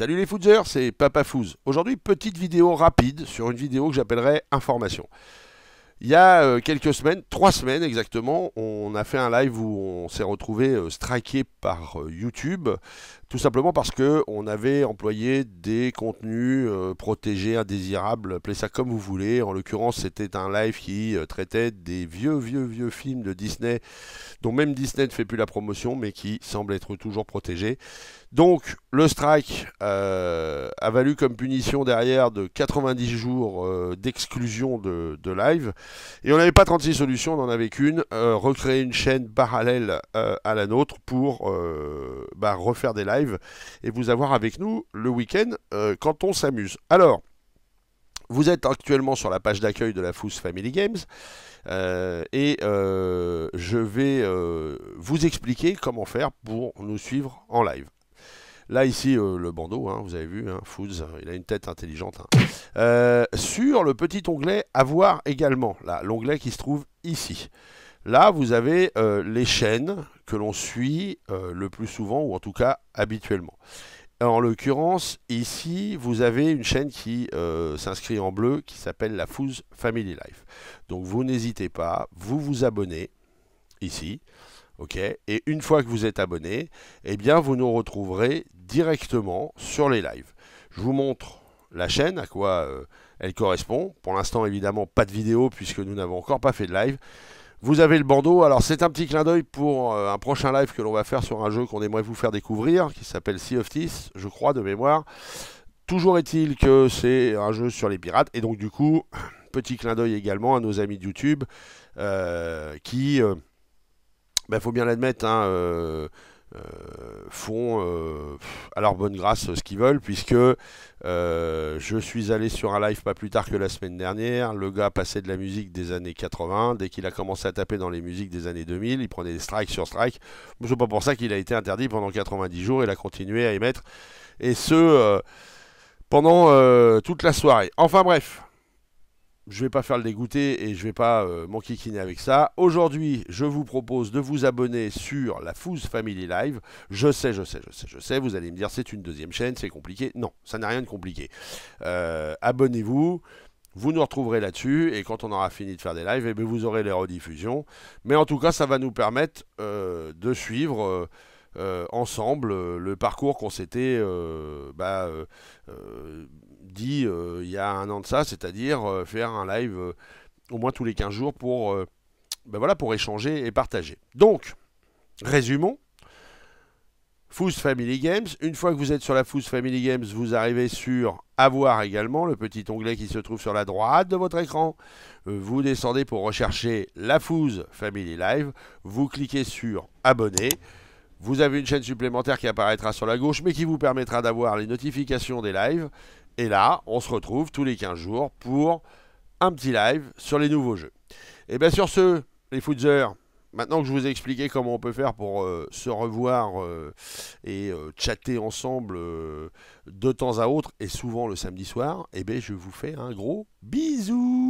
Salut les fooders, c'est Papa Fouz. Aujourd'hui, petite vidéo rapide sur une vidéo que j'appellerai information. Il y a euh, quelques semaines, trois semaines exactement, on a fait un live où on s'est retrouvé euh, striké par euh, YouTube tout simplement parce qu'on avait employé des contenus euh, protégés, indésirables, appelez ça comme vous voulez. En l'occurrence, c'était un live qui euh, traitait des vieux, vieux, vieux films de Disney, dont même Disney ne fait plus la promotion, mais qui semble être toujours protégé. Donc, le strike euh, a valu comme punition derrière de 90 jours d'exclusion de, live. Et on n'avait pas 36 solutions, on n'en avait qu'une. recréer une chaîne parallèle à la nôtre pour bah, refaire des lives et vous avoir avec nous le week-end euh, quand on s'amuse. Alors, vous êtes actuellement sur la page d'accueil de la Fous Family Games euh, et euh, je vais vous expliquer comment faire pour nous suivre en live. Là, ici, le bandeau, hein, vous avez vu, hein, il a une tête intelligente. Hein. sur le petit onglet Avoir également, là, l'onglet qui se trouve ici. Là, vous avez euh, les chaînes que l'on suit euh, le plus souvent, ou en tout cas habituellement. En l'occurrence, ici, vous avez une chaîne qui euh, s'inscrit en bleu, qui s'appelle la Fouse Family Life. Donc vous n'hésitez pas, vous vous abonnez, ici, ok Et une fois que vous êtes abonné, eh bien, vous nous retrouverez directement sur les lives. Je vous montre la chaîne, à quoi elle correspond. Pour l'instant, évidemment, pas de vidéo, puisque nous n'avons encore pas fait de live. Vous avez le bandeau. Alors c'est un petit clin d'œil pour euh, un prochain live que l'on va faire sur un jeu qu'on aimerait vous faire découvrir, qui s'appelle Sea of Thieves, je crois, de mémoire. Toujours est-il que c'est un jeu sur les pirates, et donc du coup, petit clin d'œil également à nos amis de YouTube, euh, qui, il euh, bah, faut bien l'admettre, hein, euh, font euh, à leur bonne grâce ce qu'ils veulent, puisque euh, je suis allé sur un live pas plus tard que la semaine dernière, le gars passait de la musique des années 80, dès qu'il a commencé à taper dans les musiques des années 2000, il prenait des strikes sur strikes, c'est pas pour ça qu'il a été interdit pendant 90 jours, il a continué à émettre, et ce, pendant toute la soirée. Enfin bref, je ne vais pas faire le dégoûter et je ne vais pas euh, m'enquiquiner avec ça. Aujourd'hui, je vous propose de vous abonner sur la Fouse Family Live. Je sais, je sais, je sais, je sais, vous allez me dire c'est une deuxième chaîne, c'est compliqué. Non, ça n'a rien de compliqué. Euh, abonnez-vous. Vous nous retrouverez là-dessus et quand on aura fini de faire des lives, eh ben, vous aurez les rediffusions. Mais en tout cas, ça va nous permettre euh, de suivre ensemble le parcours qu'on s'était bah, dit euh, il y a un an de ça, c'est-à-dire euh, faire un live euh, au moins tous les 15 jours pour, ben voilà, pour échanger et partager. Donc, résumons. Foos Family Games. Une fois que vous êtes sur la Foos Family Games, vous arrivez sur Avoir également, le petit onglet qui se trouve sur la droite de votre écran. Vous descendez pour rechercher la Foos Family Live. Vous cliquez sur Abonner. Vous avez une chaîne supplémentaire qui apparaîtra sur la gauche, mais qui vous permettra d'avoir les notifications des lives. Et là, on se retrouve tous les 15 jours pour un petit live sur les nouveaux jeux. Et bien sur ce, les footzers, maintenant que je vous ai expliqué comment on peut faire pour euh, se revoir euh, et euh, chatter ensemble de temps à autre, et souvent le samedi soir, et eh bien je vous fais un gros bisou